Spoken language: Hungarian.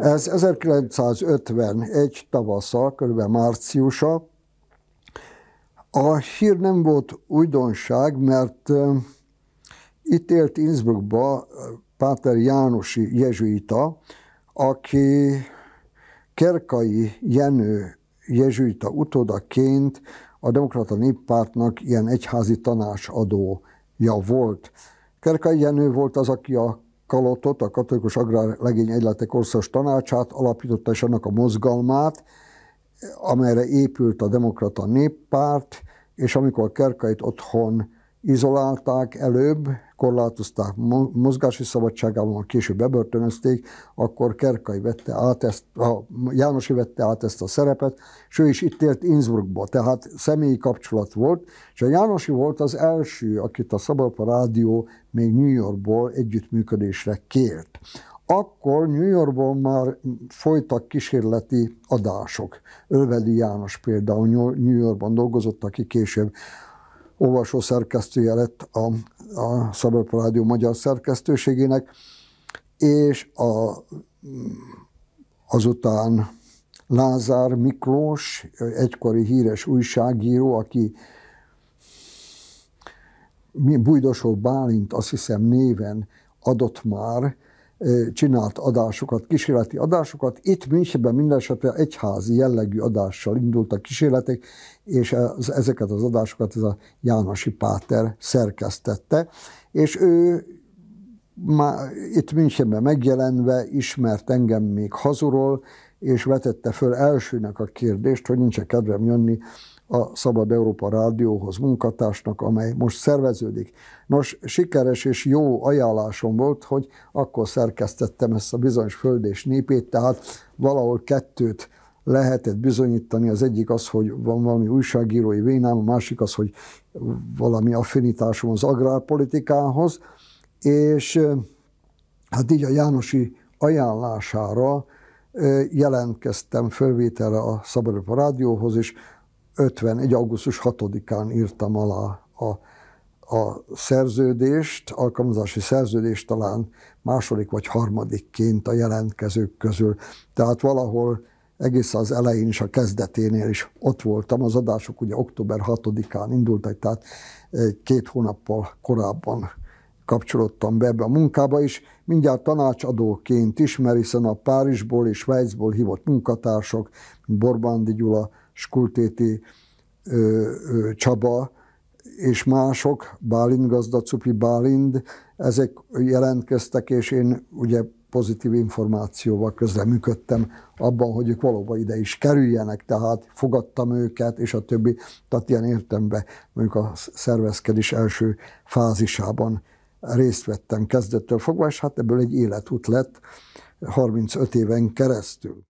Ez 1951 tavasza, kb. márciusa. A hír nem volt újdonság, mert itt élt Innsbruckba Páter Jánosi jezsuita, aki Kerkai Jenő jezsuita utódaként a Demokrata Néppártnak ilyen egyházi tanácsadója volt. Kerkai Jenő volt az, aki a Kalotot, a Katolikus Agrárlegény Egyletek Országos Tanácsát, alapította és annak a mozgalmát, amelyre épült a Demokrata Néppárt, és amikor a Kerkait otthon izolálták előbb, korlátozták mozgási szabadságában, később bebörtönözték, akkor Kerkai vette át ezt, a Jánosi vette át ezt a szerepet, és ő is itt élt Innsbruckba, tehát személyi kapcsolat volt, és a Jánosi volt az első, akit a Szabadpa Rádió még New Yorkból együttműködésre kért akkor New Yorkból már folytak kísérleti adások. Ölvedi János például New Yorkban dolgozott, aki később olvasó szerkesztője lett a a Szabadpa Rádió magyar szerkesztőségének, és a, azután Lázár Miklós, egykori híres újságíró, aki Bújdosó Bálint azt hiszem néven adott már csinált adásokat, kísérleti adásokat. Itt Münchenben minden esetre egyházi jellegű adással indultak kísérletek, és ez, ezeket az adásokat ez a Jánosi Páter szerkesztette, és ő már itt Münchenben megjelenve ismert engem még hazuról, és vetette föl elsőnek a kérdést, hogy nincs-e kedvem jönni a Szabad Európa Rádióhoz, munkatársnak, amely most szerveződik. Nos, sikeres és jó ajánlásom volt, hogy akkor szerkesztettem ezt a bizonyos föld és népét, tehát valahol kettőt lehetett bizonyítani. Az egyik az, hogy van valami újságírói vénám, a másik az, hogy valami affinitásom az agrárpolitikához, és hát így a Jánosi ajánlására jelentkeztem fölvételre a Szabad Európa Rádióhoz, és 51. augusztus 6-án írtam alá a, a szerződést, alkalmazási szerződést talán második vagy harmadikként a jelentkezők közül. Tehát valahol egész az elején is, a kezdeténél is ott voltam. Az adások ugye október 6-án indultak, tehát eh, két hónappal korábban kapcsolódtam be ebbe a munkába is, mindjárt tanácsadóként is, mert hiszen a Párizsból és Svájcból hívott munkatársok, Borbándi Gyula, Skultéti Csaba és mások, Bálint gazda, Cupi Bálint, ezek jelentkeztek, és én ugye pozitív információval közreműködtem abban, hogy ők valóban ide is kerüljenek, tehát fogadtam őket, és a többi. Tehát ilyen értembe mondjuk a szervezkedés első fázisában részt vettem kezdettől fogva, és hát ebből egy életút lett 35 éven keresztül.